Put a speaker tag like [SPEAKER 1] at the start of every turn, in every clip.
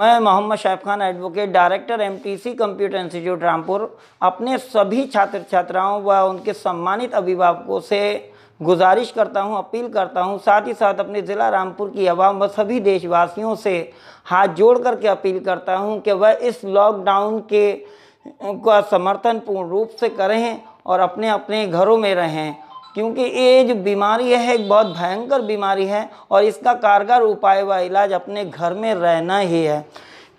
[SPEAKER 1] मैं Mohammad Shaif Khan advocate director MTC computer institute Rampur अपने सभी छात्र छात्राओं व उनके सम्मानित अभिभावकों से गुजारिश करता हूं, अपील करता हूं, साथ ही साथ अपने ज़िला रामपुर की आवाम व सभी देशवासियों से हाथ जोड़ करके अपील करता हूं कि वह इस लॉकडाउन के का समर्थन पूर्ण रूप से करें और अपने अपने घरों में रहें क्योंकि ये जो बीमारी है एक बहुत भयंकर बीमारी है और इसका कारगर उपाय व इलाज अपने घर में रहना ही है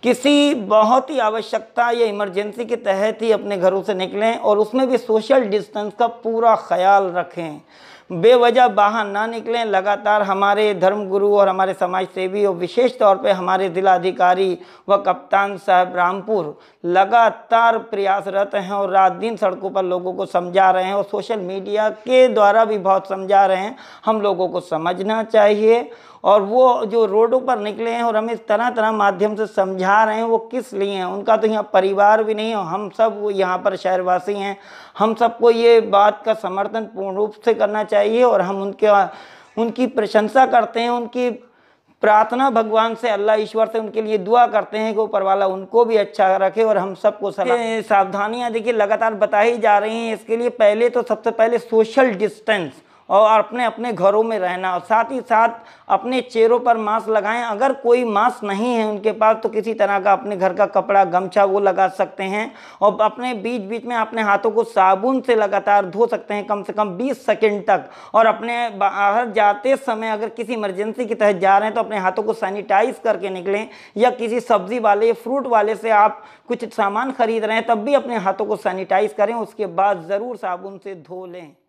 [SPEAKER 1] किसी बहुत ही आवश्यकता या इमरजेंसी के तहत ही अपने घरों से निकलें और उसमें भी सोशल डिस्टेंस का पूरा ख्याल रखें बेवजह बाहर ना निकलें लगातार हमारे धर्मगुरु और हमारे समाज सेवी और विशेष तौर पे हमारे जिलाधिकारी व कप्तान साहब रामपुर लगातार प्रयासरत हैं और रात दिन सड़कों पर लोगों को समझा रहे हैं और सोशल मीडिया के द्वारा भी बहुत समझा रहे हैं हम लोगों को समझना चाहिए और वो जो रोडों पर निकले हैं और हमें तरह तरह माध्यम से समझा रहे हैं वो किस लिए हैं उनका तो यहाँ परिवार भी नहीं है हम सब वो यहाँ पर शहरवासी हैं हम सबको ये बात का समर्थन पूर्ण रूप से करना चाहिए चाहिए और हम उनके उनकी प्रशंसा करते हैं उनकी प्रार्थना भगवान से अल्लाह ईश्वर से उनके लिए दुआ करते हैं कि ऊपर वाला उनको भी अच्छा रखे और हम सबको सावधानियाँ देखिए लगातार बताई जा रही हैं इसके लिए पहले तो सबसे पहले सोशल डिस्टेंस और अपने अपने घरों में रहना और साथ ही साथ अपने चेहरों पर मास्क लगाएं अगर कोई मास्क नहीं है उनके पास तो किसी तरह का अपने घर का कपड़ा गमछा वो लगा सकते हैं और अपने बीच बीच में अपने हाथों को साबुन से लगातार धो सकते हैं कम से कम बीस सेकेंड तक और अपने बाहर जाते समय अगर किसी इमरजेंसी के तहत जा रहे हैं तो अपने हाथों को सैनिटाइज करके निकलें या किसी सब्जी वाले फ्रूट वाले से आप कुछ सामान खरीद रहे हैं तब भी अपने हाथों को सैनिटाइज करें उसके बाद ज़रूर साबुन से धो लें